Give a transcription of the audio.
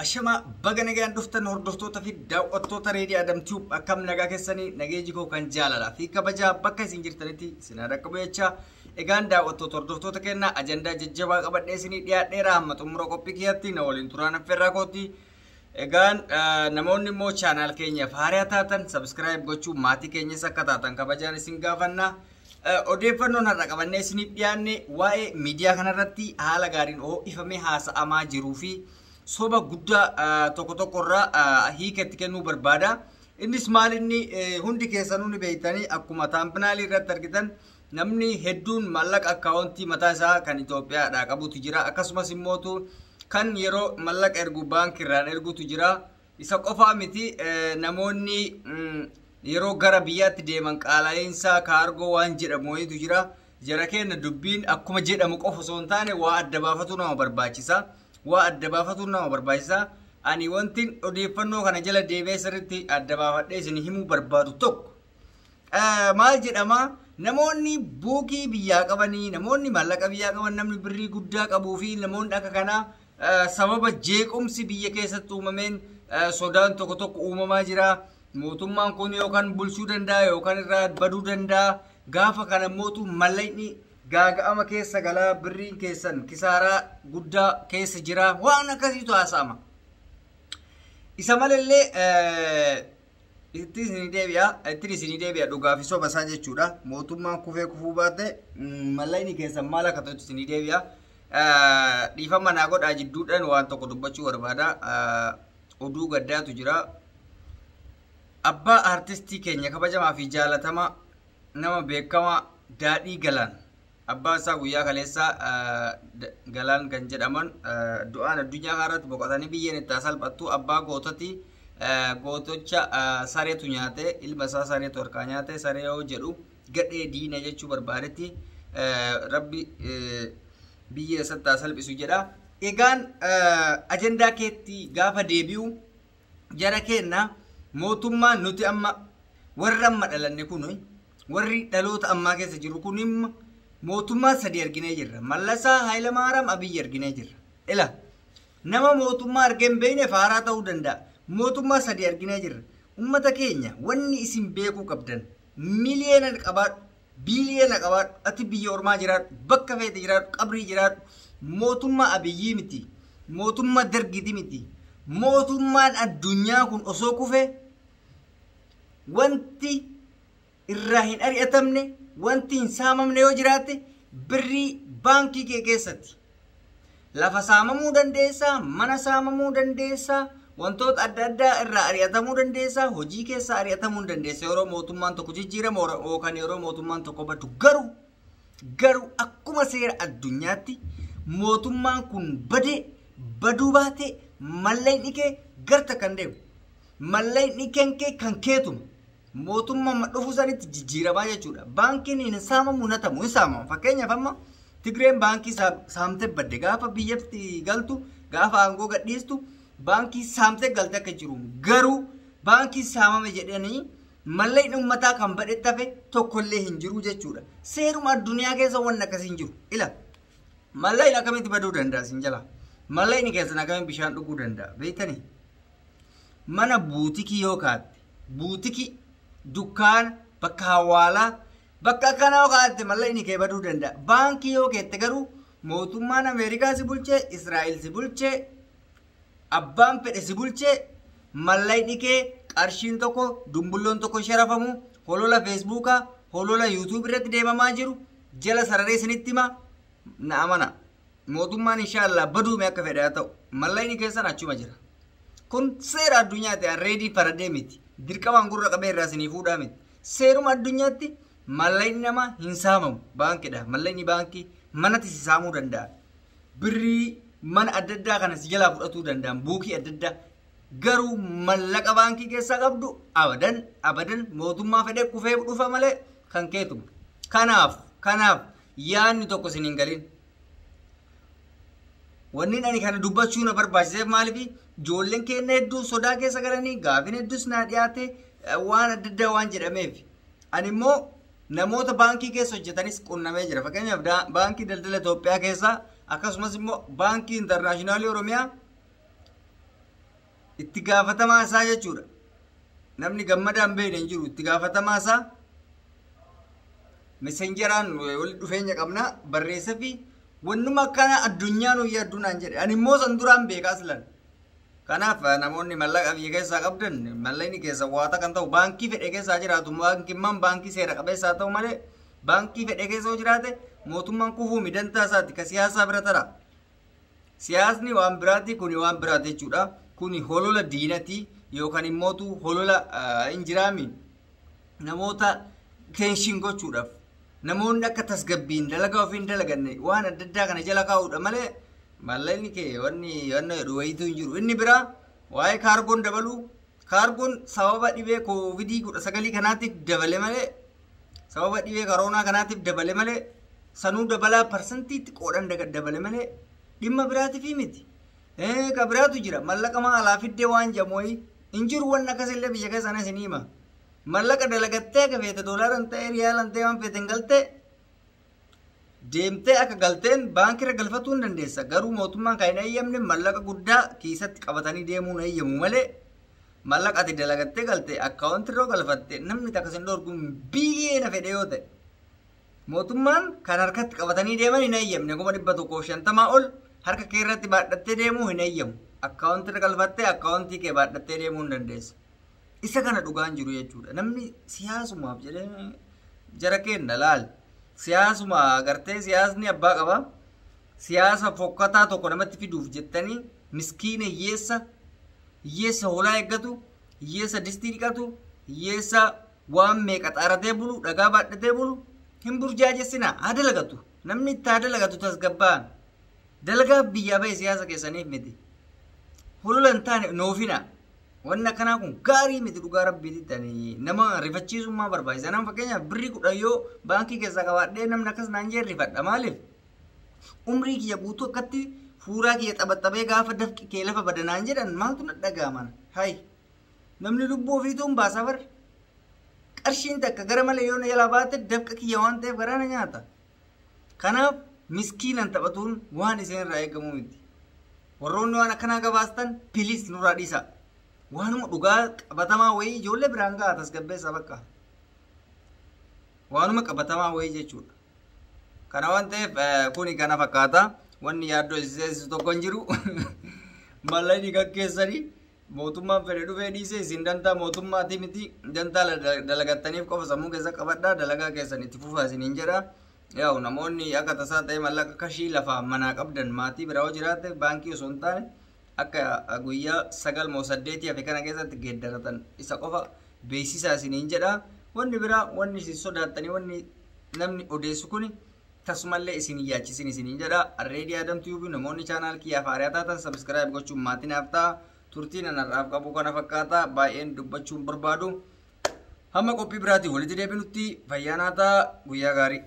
Ashamaa baga nagaan dhuftan hordoftoota fi daawwattoota reedii Adamtiyu akkam nagaa keessanii nageeji koo kan jaalalaa fi kabajaa bakka isin jirtanitti sinaan akka buyachaa egaan daawwattoota hordoftoota kennaa ajandaa jajjabaa qabadhee isinii dhiyaadheera hamma xumura qophii kiyyaatti na waliin turaan affeerraa kooti. Egaan namoonni immoo chaanaal keenyaaf haariyaa taatan sabskiraayib gochuu maatii keenyas akka taatan kabajaan isin gaafannaa. odeeffannoon har'a qabannee isiniif dhiyaanne waa'ee miidiyaa kanarratti haala gaariin oo ifamee haasa'amaa jiruu fi soba guddaa tokko tokkorraa hiiketti kennuu barbaada. Innis maal inni hundi keessanuu ni beeytanii akkuma taampinaali irratti argitan namni hedduun mallaqa akkaawontii mataa isaa kan Itoophiyaadhaa qabutu jira. Akkasumas immootu kan yeroo mallaqa ergu baankiirraan ergutu jira. Isa qofaa miti namoonni yeroo gara biyyaatti deeman qaala'iinsa kaargoo waan jedhamu wayitu jira. Jara keenya dubbiin akkuma jedhamu qofa osoo hin taane waa adda baafatu nama barbaachisa. Wah ada adda tu nama barbaachisa ani wantin odeeffannoo kana jala deebee sirritti adda baafadhee isin himuu eh, ama, namun eh, eh, ni buki namoonni kawan ni, namun ni maallaqa biyyaa kawan namun beri guddaa qabuu fi namoonni akka kana sababa jeequmsi biyya keessatti uumameen sodan tu kotok umama jira Motu kun yookaan bulchuu danda'a yookaan irraa baduu danda'a gaafa kana mootu mallayni gaaga'ama keessa galaa birriin keessan kisaaraa guddaa keessa jira waan akkasiitu haasa'ama isa malellee ittiin isinii deebi'a ittiin isinii deebi'a dhugaaf soba isaa jechuudha mootummaan kufee kufuu baate mallayni keessan maal akka ta'utti isinii deebi'a dhiifama naa godhaa jidduudhaan waan tokko dubbachuu barbaada oduu gaddaatu jira abbaa artistii keenya kabajamaa fi jaalatamaa nama beekamaa daadhii galan abbaasaa guyyaa kaleessaa galaan kan du'ana du'aan addunyaa haaraatti boqotanii biyyeen ittaa salphattu abbaa goototi gootocha sare nyaate ilma isaa sareetu harkaa nyaate saree yoo jedhu gadhee diina jechuu barbaadetti rabbi biyyee sattaa salphisu jedha. Egaan ajandaa keetti gaafa deebi'u jara kenna mootummaan nuti amma warra amma dhalanne kun warri dhaloota ammaa keessa jiru kun mootummaa sadi arginee jirra. Mallasaa Haayila Maaraam Abiyyi arginee jirra. Ila nama mootummaa argeen beekne faaraa ta'uu danda'a. Mootummaa sadi arginee jirra. Uummata keenya wanni isin beekuu qabdan miliyoona qabaadhu, biiliyoona qabaadhu, ati biyya ormaa jiraadhu, bakka feete jiraadhu, qabrii jiraadhu, mootummaa Abiyyii miti. Mootummaa Dargiti miti. Mootummaan addunyaa kun osoo kufe wanti irraa hin ari'atamne wanti hin saamamne yoo jiraate birrii baankii kee keessatti lafa saamamuu dandeessaa mana saamamuu dandeessaa wantoota adda addaa irraa ari'atamuu dandeessaa hojii keessaa ari'atamuu dandeessa yeroo mootummaan tokko jijjiirama yookaan yeroo mootummaan tokko baddu garuu garuu akkuma seera addunyaatti mootummaan kun bade baduu baate mallayni kee garta kan deemu mallayni kenkee kan keetuma mootummaan madhufu sanitti jijjiiramaa jechuudha. Baankiin hin saamamu na ta'u hin saamamu. Fakkeenyaaf amma Tigreen baankii saamtee badde gaafa biyyatti galtu gaafa aangoo gadhiistu baankii saamtee galte akka jiru garuu baankii saamame jedhanii mallee dhummataa kan badhettafe tokkollee hin jiru jechuudha. Seeruma addunyaa keessa wanti akkasii hin jiru. Ila mallee inni akkamitti baduu danda'a siin jala. Mallee inni keessa akkamitti bishaan dhuguu danda'a. Beektanii mana buutikii yoo kaatte buutikii. dukkaana bakka hawaalaa bakka akkanaa kaa'atte mallaqni kee baduu danda'a baankii yoo keette garuu mootummaan ameerikaa si bulchee israa'el si bulchee abbaan fedhe si bulchee mallaqni kee qarshiin tokko dumbulloon tokko sharafamu holola feesbuukaa holola yuutuub irratti deemamaa jiru jala sararee sinitti hima na amana mootummaan inshaallaa baduume akka fedhe haa ta'u mallayni keessan achuma jira kun seera addunyaati ta'an reedii fara deemiti dirqamaan gurra qabee irraa isinii fuudhaa miti seeruma addunyaatti mallayni namaa hin saamamu baankiidha mallayni baankii si saamuu danda'a birrii mana adda addaa kanas jalaa fudhatuu danda'an buukii adda addaa garuu mallaqa baankii keessaa qabdu abadan abadan mootummaa fedhe kufee dhufa malee kan keetuma kanaaf kanaaf yaanni tokko isin hin galin Wanni ani kana dubbachuun barbaachise maaliif ijoolleen keenya hedduu sodaa keessa galanii gaafiin hedduus na dhiyaate waan adda addaa waan jedhameef ani immoo namoota baankii keessa hojjetanis qunnamee jira fakkeenyaaf baankii daldala Itoophiyaa keessa akkasumas immoo baankii intarnaashinaali Oromiyaa itti gaafatamaa isaa jechuudha namni gammadaan beekne hin jiru itti gaafatamaa isaa miseenjaraan wal dhufeenya qabna barreessa fi. Wanum akan ada dunia nu ya dunia anjir. Ani mosa anduran beka silan. Kenapa? Namun ni malak abi kaya sakap dan malak ini kaya sewata kan tau banki fit kaya saja ratu banki mam banki serak abe sata umale banki fit kaya saja rata motum mam kufu midan ta sa tika siasa beratara. Sias ni wan berati kuni wan berati cura kuni holola dina ti yo kani motu holola injirami. Namota kenshingo curaf. namoonni akka tasgabbiin dalagaa ofiin dalaganne waan adda addaa kana jala kaa'uudha malee maallaqni kee wanni wanna jedhu wayituu hin jiru. Inni biraa waa'ee kaargoon dabalu kaargoon sababa dhibee koovidii kudha sagalii kanaatiif dabale malee sababa dhibee karoonaa kanaatiif dabale malee sanuu dabalaa parsantiitti qoodhan dabale malee dhimma biraatiif miti. Ka biraatu jira mallaqa maalaa fiddee waan jamo'ii hin jiru wanna akkasillee biyya keessaa isin hima. mallaqa dalagattee akka feete doolaaran ta'ee riyaalan ta'ee waan feeten galtee deemtee akka galteen baankiirra galfatuu hin dandeessa garuu mootummaan kan hin eeyyamne mallaqa guddaa kiisatti qabatanii deemuun eeyyamu malee mallaqa ati dalagattee galte akkaawuntirroo galfatte namni takka sin dhorguun biiliyeena fedhe yoo ta'e mootummaan kan harkatti qabatanii deeman hin eeyyamne kuma dhibba tokkoo shantamaa ol harka kee irratti baadhattee deemuu hin eeyyamu akkaawuntirra galfattee akkaawuntii kee baadhattee deemuu hin dandeessa. isa kana dhugaan jiru jechuudha namni siyaasumaaf jedhee jara kenna laal siyaasuma gartee siyaasni abbaa qaba siyaasa fokkataa tokko namatti fiduuf jettanii miskiina hiyyeessa hiyyeessa hoolaa eeggatu hiyyeessa distii dhiqatu hiyyeessa waan meeqa xaaratee bulu dhagaa baadhatee bulu hin burjaajessinaa haa dalagatu namni itti haa dalagatu tasgabbaan dalagaaf biyyaa bahe siyaasa keessaniif miti hululan taane noofinaa wanni akkanaa kun gaarii miti dhugaa rabbii dhiitanii nama rifachiisummaa barbaachisa nama fakkeenyaaf birri kudhan yoo baankii keessaa qabaadhee namni akkas naan jeerri fadha maaliif umrii kiyya guutuu akkatti fuuraa kiyya xabaxabee gaafa dafqi kee lafa bada naan jedhan maaltu na dhagaaman hayi namni lubbuu ofiituun baasa bar qarshiin takka gara malee yoo jalaa baate dafqa kiyya waan ta'eef garaa na nyaata kanaaf miskiinan taphatuun waan isheen irraa eegamu miti warroonni waan akkanaa gabaastan piliis nurraa dhiisaa. waanuma dhugaa qabatamaa wayii ijoollee biraan gahaa tasgabbeessa bakka waanuma qabatamaa wayii jechuudha kana waan ta'eef kuni kana fakkaata wanni yaaddoo isiseessu tokko hin jiru mallayni kakkeessanii mootummaan fedhe dhufee dhiise isin dantaa mootummaatii miti dantaa dalagattaniif qofa sammuu keessa qabadhaa dalagaa keessan itti fufaa isiniin jedha yaa'u namoonni akka tasaa ta'e mallaqa kashii lafaa manaa qabdan maatii bira hoo jiraate baankii osoo hin taane akka guyyaa sagal moo saddeetii hafe kana keessatti geeddaratan isa qofa beeksisaas ni jedha. Wanni biraa wanni isin sodaattanii wanni namni odeessu kuni tasumallee isin yaachisin isin ni jedha. Arreedii Adamtu Yuubii namoonni chaanaal kiyyaa faariyaa taatan sabiskiraayib gochuun maatii naaf ta'a. Turtiin anarraaf qabu kana fakkaata baay'een dubbachuun barbaadu. Hamma qophii biraatiin walitti deebinutti fayyaa naa ta'a guyyaa gaarii.